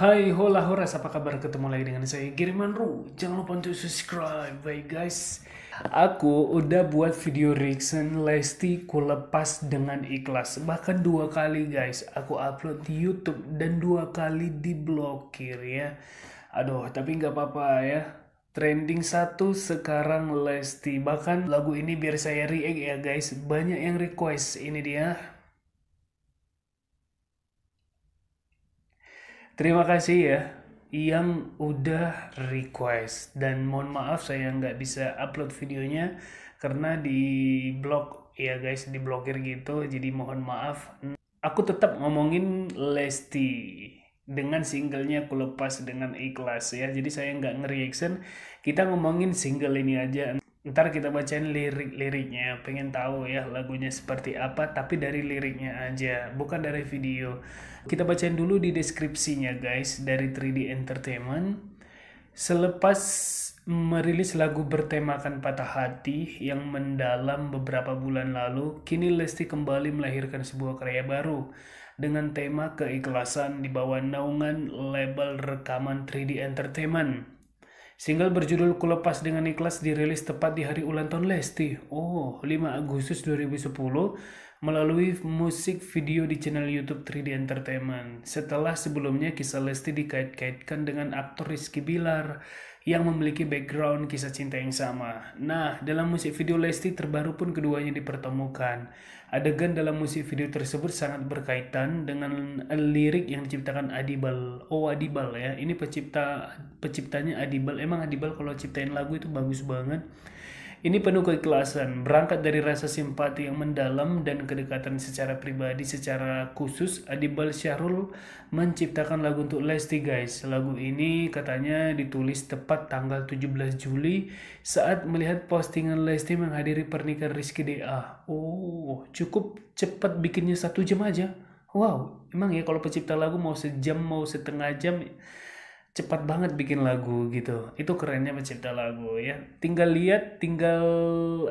Hai hola horas, apa kabar? Ketemu lagi dengan saya Giriman Ru. Jangan lupa untuk subscribe, bye guys. Aku udah buat video reaction Lesti kulepas dengan ikhlas. Bahkan dua kali guys, aku upload di Youtube dan dua kali diblokir ya. Aduh, tapi nggak apa-apa ya. Trending satu sekarang Lesti. Bahkan lagu ini biar saya react ya guys. Banyak yang request. Ini dia. terima kasih ya yang udah request dan mohon maaf saya nggak bisa upload videonya karena di blog ya guys di blogger gitu jadi mohon maaf aku tetap ngomongin Lesti dengan singlenya aku lepas dengan ikhlas ya jadi saya nggak nge-reaction kita ngomongin single ini aja ntar kita bacain lirik-liriknya pengen tahu ya lagunya seperti apa tapi dari liriknya aja bukan dari video kita bacain dulu di deskripsinya guys dari 3D Entertainment selepas merilis lagu bertemakan patah hati yang mendalam beberapa bulan lalu kini Lesti kembali melahirkan sebuah karya baru dengan tema keikhlasan di bawah naungan label rekaman 3D Entertainment Single berjudul Kulepas dengan Ikhlas dirilis tepat di hari ulang tahun Lesti. Oh, 5 Agustus 2010 melalui musik video di channel YouTube 3D Entertainment. Setelah sebelumnya kisah Lesti dikait-kaitkan dengan aktor Rizky Bilar yang memiliki background kisah cinta yang sama. Nah, dalam musik video Lesti terbaru pun keduanya dipertemukan. Adegan dalam musik video tersebut sangat berkaitan dengan lirik yang diciptakan Adibal. Oh, Adibal ya. Ini pencipta penciptanya Adibal. Emang Adibal kalau ciptain lagu itu bagus banget. Ini penuh keikhlasan, berangkat dari rasa simpati yang mendalam dan kedekatan secara pribadi secara khusus, Adibal Syahrul menciptakan lagu untuk Lesti guys. Lagu ini katanya ditulis tepat tanggal 17 Juli saat melihat postingan Lesti menghadiri pernikahan Rizky DA. Oh, cukup cepat bikinnya satu jam aja. Wow, emang ya kalau pencipta lagu mau sejam, mau setengah jam cepat banget bikin lagu gitu itu kerennya mencipta lagu ya tinggal lihat tinggal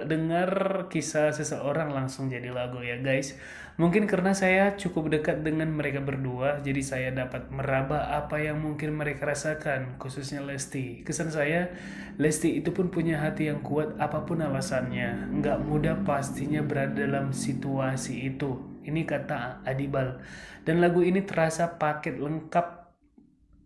dengar kisah seseorang langsung jadi lagu ya guys mungkin karena saya cukup dekat dengan mereka berdua jadi saya dapat meraba apa yang mungkin mereka rasakan khususnya Lesti kesan saya Lesti itu pun punya hati yang kuat apapun alasannya nggak mudah pastinya berada dalam situasi itu ini kata Adibal dan lagu ini terasa paket lengkap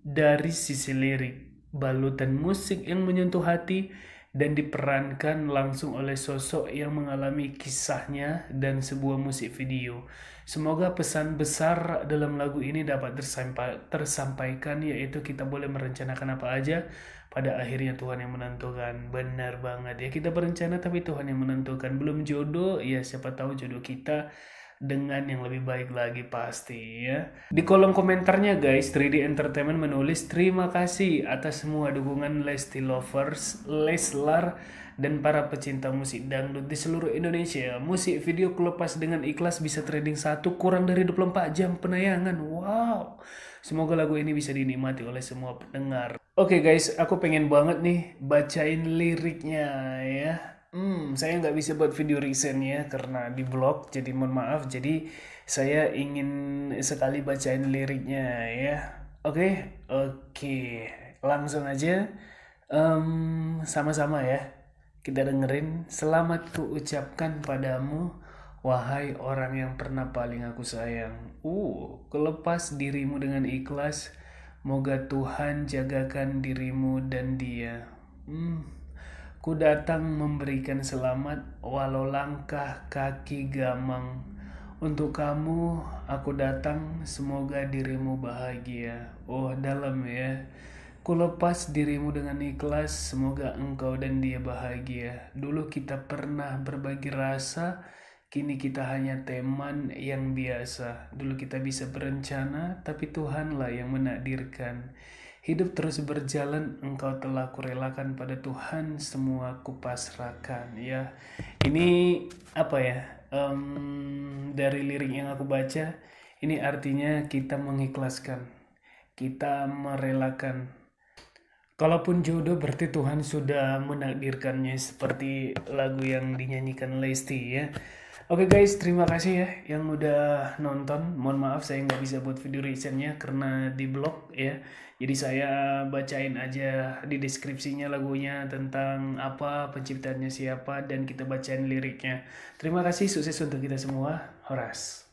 dari sisi lirik, balutan musik yang menyentuh hati, dan diperankan langsung oleh sosok yang mengalami kisahnya dan sebuah musik video. Semoga pesan besar dalam lagu ini dapat tersampa tersampaikan yaitu kita boleh merencanakan apa aja pada akhirnya Tuhan yang menentukan. Benar banget ya kita berencana tapi Tuhan yang menentukan. Belum jodoh ya siapa tahu jodoh kita dengan yang lebih baik lagi pasti ya. Di kolom komentarnya guys, 3D Entertainment menulis terima kasih atas semua dukungan Lesti Lovers, Leslar, dan para pecinta musik dangdut di seluruh Indonesia. Musik video kelepas dengan ikhlas bisa trading satu kurang dari 24 jam penayangan. Wow. Semoga lagu ini bisa dinikmati oleh semua pendengar. Oke okay guys, aku pengen banget nih bacain liriknya ya. Hmm, saya nggak bisa buat video ya karena di blog, jadi mohon maaf. Jadi saya ingin sekali bacain liriknya ya. Oke, okay? oke, okay. langsung aja. Um, sama-sama ya. Kita dengerin. Selamat kuucapkan padamu, wahai orang yang pernah paling aku sayang. Uh, kelepas dirimu dengan ikhlas. Moga Tuhan jagakan dirimu dan dia. Hmm. Ku datang memberikan selamat walau langkah kaki gamang. Untuk kamu, aku datang. Semoga dirimu bahagia. Oh, dalam ya. Ku lepas dirimu dengan ikhlas. Semoga engkau dan dia bahagia. Dulu kita pernah berbagi rasa. Kini kita hanya teman yang biasa. Dulu kita bisa berencana, tapi Tuhanlah yang menakdirkan. Hidup terus berjalan, engkau telah kurelakan pada Tuhan semua kupasrakan. Ya, ini apa ya? Um, dari lirik yang aku baca, ini artinya kita mengikhlaskan, kita merelakan. Kalaupun jodoh, berarti Tuhan sudah menakdirkannya seperti lagu yang dinyanyikan Lesti ya. Oke okay guys, terima kasih ya yang udah nonton. Mohon maaf saya nggak bisa buat video recentnya karena di blog ya. Jadi saya bacain aja di deskripsinya lagunya tentang apa, penciptanya siapa, dan kita bacain liriknya. Terima kasih, sukses untuk kita semua. Horas.